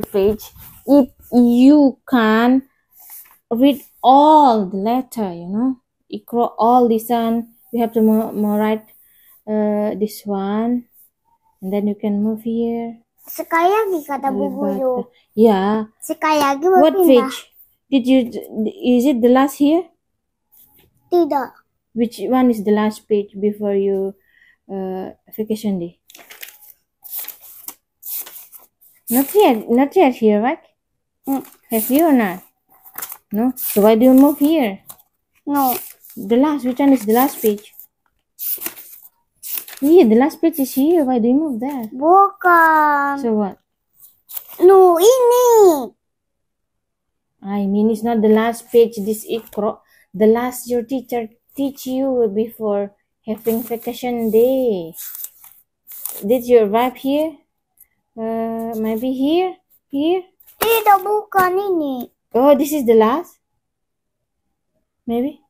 page if you can read all the letter you know equal all this one. you have to more, write uh, this one and then you can move here sekayagi kata bubu yeah sekayagi what page did you is it the last here tidak which one is the last page before you uh, vacation day not yet, not yet here, right? Mm, have you or not? No? So why do you move here? No. The last, which one is the last page? Yeah, the last page is here. Why do you move there? Welcome. So what? No, in it. I mean, it's not the last page. This ikro, the last your teacher teach you before having vacation day. Did you arrive here? Uh, maybe here, here. Tidak bukan ini. Oh, this is the last. Maybe.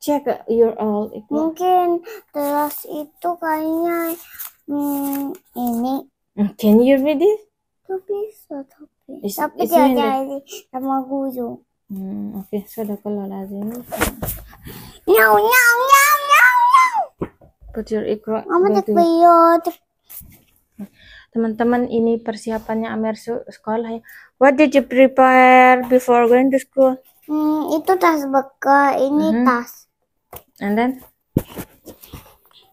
Check your all. Mungkin the last itu kayaknya hmm, ini. Mm, can you read it? Tapi bisa, tapi. tapi dia jadi sama guru. Hmm, oke, okay. sudah kalau lazim. Nyau, nyau, nyau, nyau, nyau. Put your ikra. Mama tak bayar, oh, tak teman-teman ini persiapannya Amer sekolah ya what did you prepare before going to school hmm, itu tas bekal ini mm -hmm. tas and then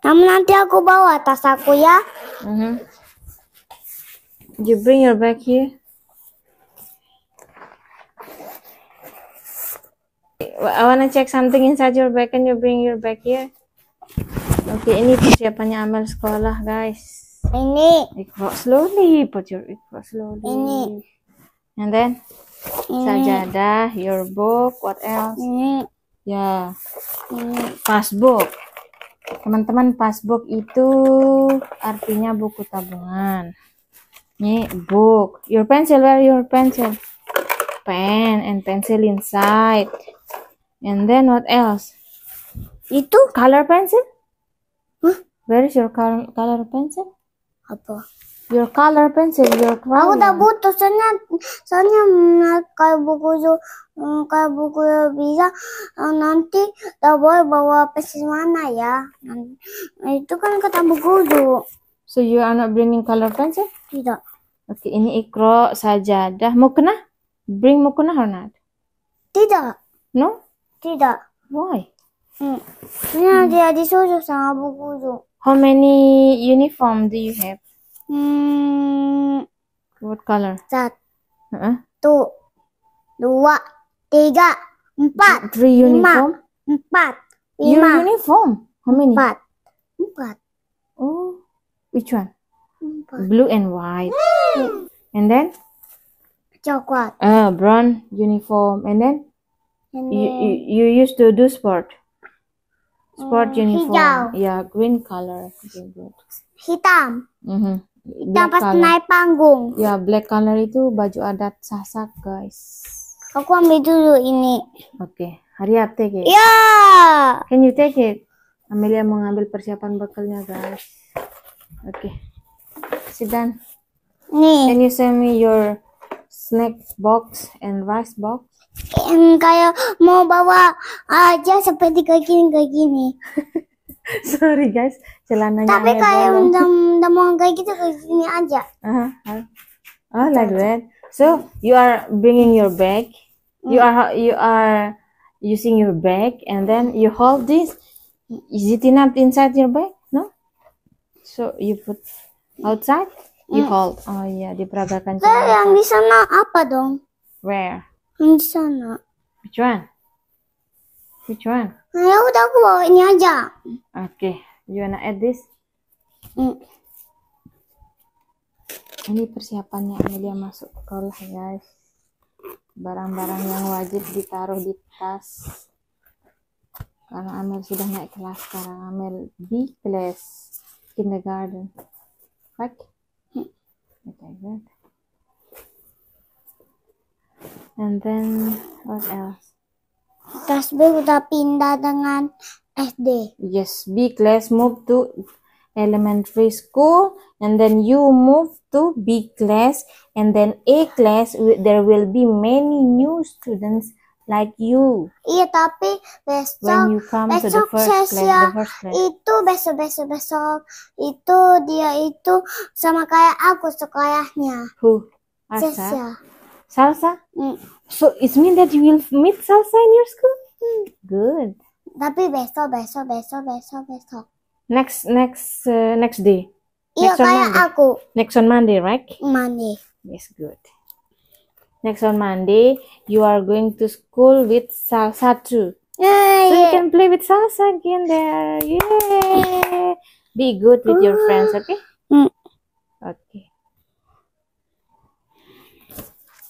kamu nanti aku bawa tas aku ya mm -hmm. you bring your bag here I wanna check something inside your bag and you bring your bag here. Oke, okay, ini persiapannya Amel sekolah, guys. Ini. Iqra slowly, Put your Iqra slowly. Ini. And then ini. sajadah, your book, what else? Ini. Ya. Ini. Passbook. Teman-teman, passbook itu artinya buku tabungan. Ini book. Your pencil, where your pencil? Pen and pencil inside. And then what else? Itu color pencil? Huh? Where is your color, color pencil? Apa? Your color pencil, your crayon. Aku udah butuh, soalnya, soalnya mm, kayak buku mm, kayak buku bisa eh, nanti tak boleh bawa pensil mana ya. Itu kan kata buku guru. So you are not bringing color pencil? Tidak. Oke, okay, ini ikro saja. Dah mau kena? Bring mau kena or not? Tidak. No? Tidak. Why? Hmm. Ini hmm. dia disuruh sama buku guru. How many uniform do you have? Hmm, what color? Satu, -huh. dua, tiga, empat. Three uniform? Empat. Lima. Your uniform? How many? Empat. Empat. Oh, which one? Empat. Blue and white. Mm. And then? Coklat. Ah, uh, brown uniform. And then? And then you, you, you used to do sport? Sport hmm, uniform. Hijau. Ya, green color. Hitam. Mm -hmm. Hitam pas color. naik panggung. Ya, black color itu baju adat Sasak, guys. Aku ambil dulu ini. Oke, okay. Hari apa take it. Ya. Yeah. Can you take it? Amelia mau ngambil persiapan bekalnya, guys. Oke. Okay. Nih. Can you send me your snack box and rice box? yang kayak mau bawa aja seperti kayak gini kayak gini sorry guys celananya tapi kayak udah mau kayak gitu kayak gini aja uh -huh. oh like gitu. that so you are bringing your bag you mm. are you are using your bag and then you hold this is it enough inside your bag no so you put outside you mm. hold oh iya yeah, diperagakan so, yang di sana apa dong where Which one? Which one? Which one? Ya udah aku bawa ini aja. Oke, okay. you wanna add this? Mm. Ini persiapannya Amelia masuk sekolah guys. Barang-barang yang wajib ditaruh di tas. Karena Amel sudah naik kelas sekarang. Amel di kelas kindergarten. Right? Mm. Okay, good. And then what else? Kelas B udah pindah dengan SD. Yes, B class move to elementary school and then you move to B class and then A class there will be many new students like you. Iya, tapi besok When you come besok to the first class, the first class. itu besok besok besok itu dia itu sama kayak aku sekolahnya. Who? Asa? Sesia. Salsa? Mm. So, it mean that you will meet Salsa in your school? Mm. Good. Tapi besok, besok, besok, besok, besok. Next, next, uh, next day. Iya, kayak aku. Next on Monday, right? Monday. Yes, good. Next on Monday, you are going to school with Salsa too. Yay! So you can play with Salsa again there. Yay! Be good with your ah. friends, okay? Mm. Okay.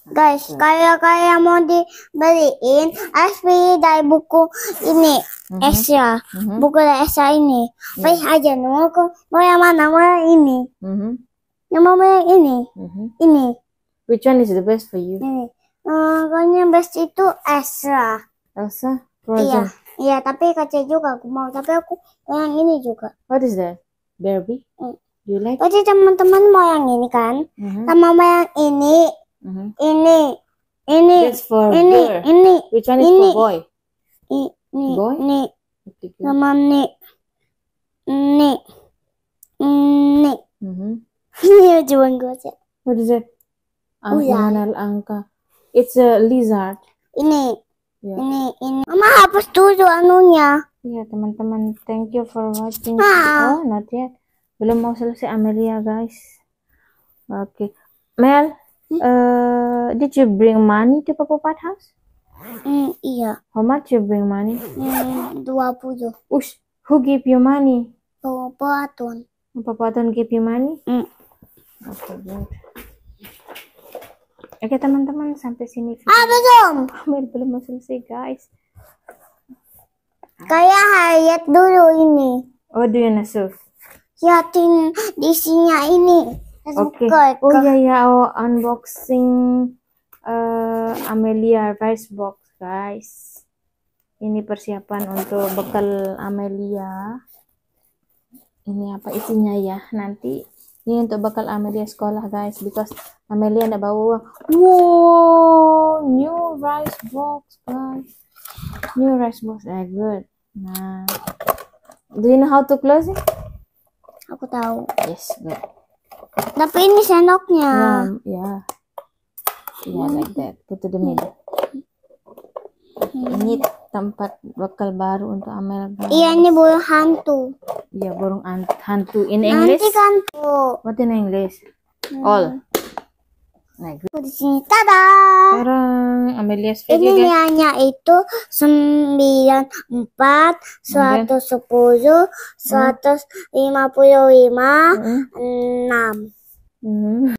Guys, iya. kalau kalian mau dibeliin, harus dari buku ini, -hmm. Esra. -hmm. Buku dari Esra ini. Pilih iya. aja nomor aku, mau yang mana, mhm. mau yang ini. -hmm. yang mau yang ini, -hmm. ini. Which one is the best for you? Ini. Uh, yang best itu Esra. Esya? Iya, iya tapi kaca juga aku mau. Tapi aku mau yang ini juga. What is that? Barbie? hmm. You like? Pasti teman-teman mau yang ini kan? Mm -hmm. Sama mau yang ini. Mm-hmm. Ini, ini, That's for ini, girl. ini. Which one is ini, for boy? Ini, boy? Ini. Sama ini. Ini. Ini. Ini Ini. Ini Ini. Ini. What is it? Ini. Ini. angka. It's a lizard. Ini. Yeah. Ini, ini. Mama hapus dulu anunya. Ya teman-teman, thank you for watching. Ah. Oh, not yet. Belum mau selesai Amelia guys. Oke. Okay. Mel, Eh, Uh, did you bring money to Papa Pat house? Mm, iya. How much you bring money? Mm, puluh. Ush, who give you money? Papa Paton. Papa Paton give you money? Mm. Oke okay, teman-teman sampai sini. Ah belum. Amir belum selesai guys. Kayak hayat dulu ini. Oh do you know, Yatin di sini ini. Oke. Okay. Oh iya ya, oh, iya, iya. oh unboxing uh, Amelia rice box, guys. Ini persiapan untuk bekal Amelia. Ini apa isinya ya? Nanti ini untuk bekal Amelia sekolah, guys, because Amelia ada bawa uang. Wow, new rice box, guys. New rice box, eh, good. Nah, do you know how to close it? Aku tahu. Yes, good. Tapi ini sendoknya. Ya, ya. like that. Put to the Ini tempat bekal baru untuk Amel. Iya, ini burung hantu. Iya, burung hantu. In English? Nanti hantu. What in English? Hmm. All. Nah, gitu. di sini tada. Sekarang Amelia Ini nilainya itu 94, 110, 155, 6. Hmm.